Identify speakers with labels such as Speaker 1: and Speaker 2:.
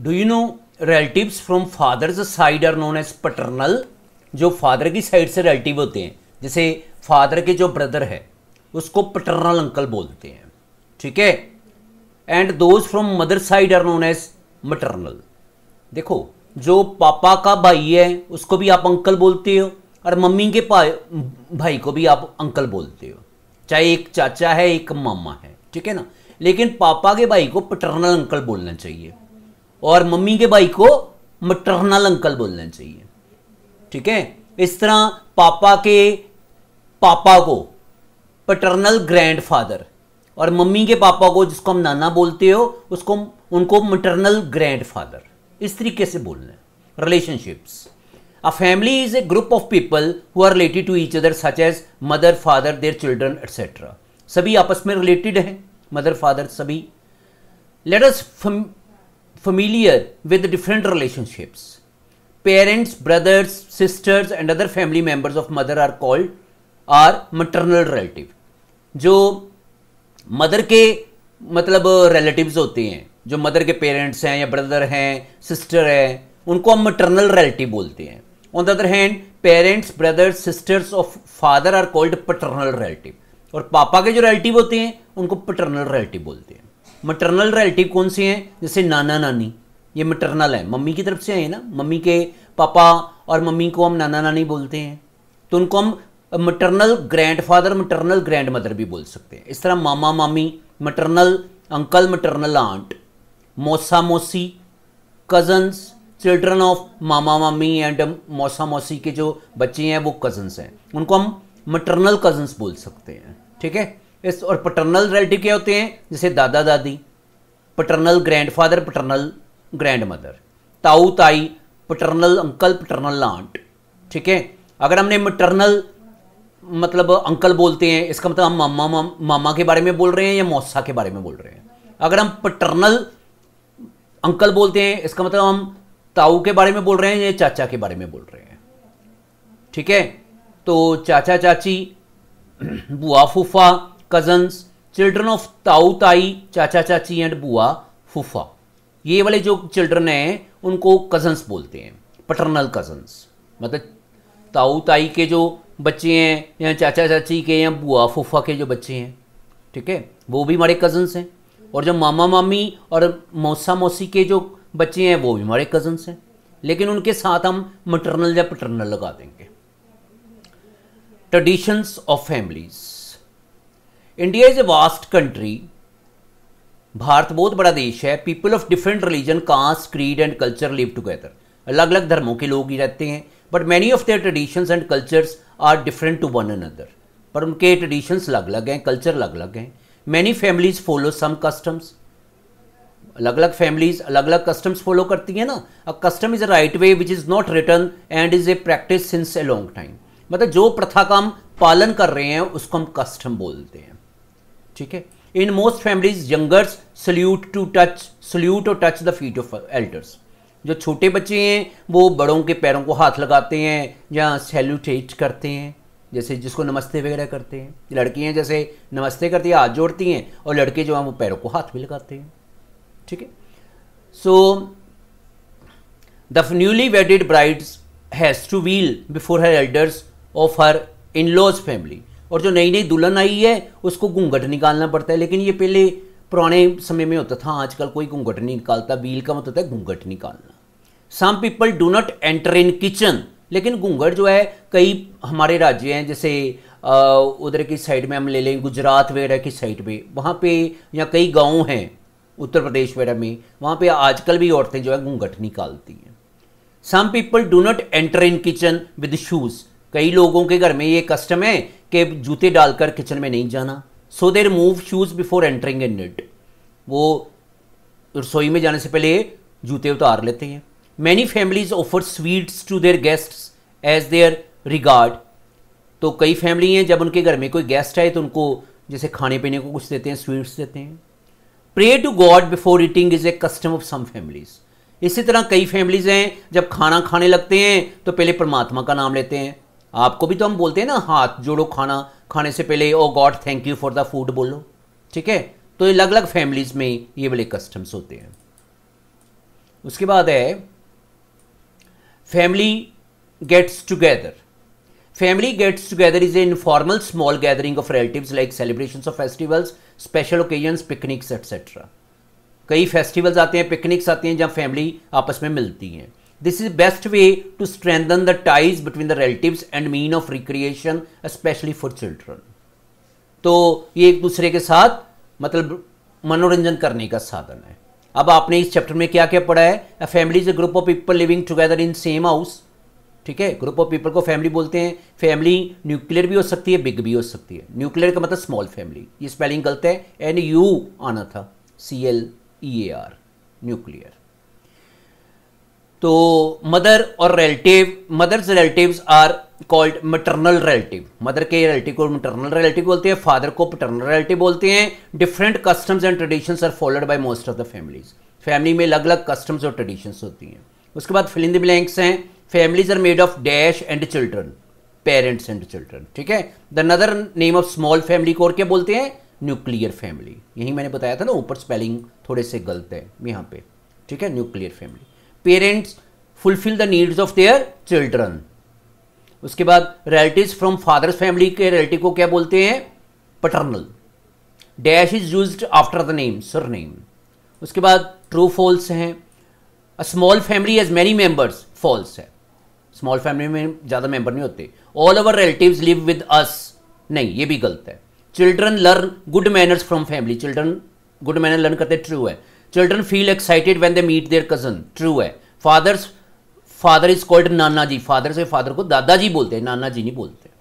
Speaker 1: Do you know relatives from father's side are known as paternal जो father की side से relative होते हैं जैसे फादर के जो ब्रदर है उसको पटर्नल अंकल बोलते हैं ठीक है and those from mother side are known as maternal देखो जो पापा का भाई है उसको भी आप अंकल बोलते हो और मम्मी के भाई को भी आप अंकल बोलते हो चाहे एक चाचा है एक मामा है ठीक है ना लेकिन पापा के भाई को पटर्नल अंकल बोलना चाहिए और मम्मी के भाई को मटरनल अंकल बोलना चाहिए ठीक है इस तरह पापा के पापा को पटर्नल ग्रैंडफादर और मम्मी के पापा को जिसको हम नाना बोलते हो उसको उनको मटरनल ग्रैंडफादर इस तरीके से बोलना है relationships a family is a group of people who are related to each other such as mother father their children etcetera सभी आपस में रिलेटेड हैं मदर फादर सभी let us familiar with different relationships. Parents, brothers, sisters, and other family members of mother are called are maternal relative. जो mother के मतलब relatives होते हैं जो मदर के पेरेंट्स हैं या ब्रदर हैं सिस्टर हैं उनको हम मटर्नल रिलेटिव बोलते हैं on the other hand parents brothers sisters of father are called paternal relative और पापा के जो रिलेटिव होते हैं उनको पटर्नल रिलेटिव बोलते हैं मटरनल रिलेटिव कौन से हैं जैसे नाना नानी ये मटरनल है मम्मी की तरफ से आए ना मम्मी के पापा और मम्मी को हम नाना नानी बोलते हैं तो उनको हम maternal grandfather maternal grandmother भी बोल सकते हैं इस तरह मामा मामी मटरनल अंकल मटरनल आंट मौसा मौसी कजन्स चिल्ड्रन ऑफ मामा मामी एंड मौसा मौसी के जो बच्चे हैं वो कजन्स हैं उनको हम मटरनल कजन्स बोल सकते हैं ठीक है इस और पटर्नल रिलेटिव क्या होते हैं जैसे दादा दादी paternal father paternal grandmother ताऊ ताई पटर्नल अंकल पटर्नल आंट ठीक है अगर हमने मटर्नल मतलब अंकल बोलते हैं इसका मतलब हम मामा मामा के बारे में बोल रहे हैं या मौसा के बारे में बोल रहे हैं अगर हम पटर्नल अंकल बोलते हैं इसका मतलब हम ताऊ के बारे में बोल रहे हैं या चाचा के बारे में बोल रहे हैं ठीक है तो चाचा चाची बुआ फूफा कजन्स चिल्ड्रन ऑफ ताऊ ताई चाचा चाची एंड बुआ फुफा ये वाले जो चिल्ड्रन हैं उनको कजन्स बोलते हैं पटर्नल कजन्स मतलब ताऊ ताई के जो बच्चे हैं या चाचा चाची के या बुआ फुफा के जो बच्चे हैं ठीक है वो भी हमारे कजन्स हैं और जो मामा मामी और मौसा मौसी के जो बच्चे हैं वो भी हमारे कजन्स हैं लेकिन उनके साथ हम मटर्नल या पटर्नल लगा देंगे traditions of families India is a vast country भारत बहुत बड़ा देश है people of different religion caste creed and culture live together अलग अलग धर्मों के लोग ही रहते हैं but many of their traditions and cultures are different to one another पर उनके ट्रेडिशंस अलग अलग हैं कल्चर अलग अलग हैं many families follow some customs अलग अलग फैमिलीज अलग अलग कस्टम्स फॉलो करती हैं ना a custom is a right way which is not return and is a practice since a long time मतलब जो प्रथा का हम पालन कर रहे हैं उसको हम कस्टम बोलते हैं ठीक है in most families youngers salute to touch salute और touch the feet of elders जो छोटे बच्चे हैं वो बड़ों के पैरों को हाथ लगाते हैं या सैल्यूटेट करते हैं जैसे जिसको नमस्ते वगैरह करते हैं लड़कियां जैसे नमस्ते करती हैं हाथ जोड़ती हैं और लड़के जो हैं वो पैरों को हाथ भी लगाते हैं ठीक है so the newly wedded brides has to wheel before her elders of her in laws family और जो नई नई दुल्हन आई है उसको घूंघट निकालना पड़ता है लेकिन ये पहले पुराने समय में होता था आजकल कोई घूंघट नहीं निकालता बील का मतलब है घूंघट निकालना some people do not enter in kitchen लेकिन घूंघट जो है कई हमारे राज्य हैं जैसे उधर की साइड में हम ले लें गुजरात वगैरह की साइड में वहाँ पे या कई गांव हैं उत्तर प्रदेश वगैरह में वहाँ पे आजकल भी औरतें जो है घूंघट निकालती हैं some people do not enter in kitchen with shoes कई लोगों के घर में ये कस्टम है के जूते डालकर किचन में नहीं जाना so they remove shoes before entering in it वो रसोई में जाने से पहले जूते उतार लेते हैं many families offer sweets to their guests as their regard तो कई फैमिली हैं जब उनके घर में कोई गेस्ट आए तो उनको जैसे खाने पीने को कुछ देते हैं स्वीट्स देते हैं pray to God before eating is a custom of some families इसी तरह कई फैमिलीज़ हैं जब खाना खाने लगते हैं तो पहले परमात्मा का नाम लेते हैं आपको भी तो हम बोलते हैं ना हाथ जोड़ो खाना खाने से पहले oh God thank you for the food बोलो ठीक है तो अलग अलग फैमिलीज में ये वाले कस्टम्स होते हैं उसके बाद है family gets together family gets together is a informal small gathering of relatives like celebration of festivals special occasion picnics etcetera कई फेस्टिवल्स आते हैं पिकनिक्स आते हैं जहां फैमिली आपस में मिलती हैं This is best way to strengthen the ties between the relatives and mean of recreation, especially for children. तो ये एक दूसरे के साथ मतलब मनोरंजन करने का साधन है अब आपने इस चैप्टर में क्या क्या पढ़ा है family is a group of people living together in same house ठीक है ग्रुप ऑफ पीपल को फैमिली बोलते हैं फैमिली न्यूक्लियर भी हो सकती है बिग भी हो सकती है न्यूक्लियर का मतलब स्मॉल फैमिली ये स्पेलिंग गलत है एन यू आना था C L E A R nuclear तो मदर और relative mothers relatives are called maternal relative mother के रिलेटिव को मटर्नल रिलेटिव बोलते हैं फादर को पटर्नल रिलेटिव बोलते हैं different customs and traditions are followed by most of the families family में अलग अलग कस्टम्स और ट्रेडिशंस होती हैं उसके बाद फिलिंग द ब्लैंक्स हैं families are made of dash and children parents and children ठीक है द नदर नेम ऑफ स्मॉल फैमिली को और क्या बोलते हैं न्यूक्लियर फैमिली यही मैंने बताया था ना ऊपर स्पेलिंग थोड़े से गलत है यहाँ पे ठीक है nuclear family parents fulfil the needs of their children उसके बाद रिलेटिव फ्रॉम फादर्स फैमिली के रिलेटिव को क्या बोलते हैं paternal dash is use after the name surname उसके बाद ट्रू फॉल्स हैं a small family has many members false है स्मॉल फैमिली में ज़्यादा मेंबर नहीं होते all over relatives live with us नहीं ये भी गलत है children learn good manners from family children good manner learn करते ट्रू है children feel excited when they meet their cousin true है father's father is called nana ji father से father को दादाजी बोलते हैं नाना जी नहीं बोलते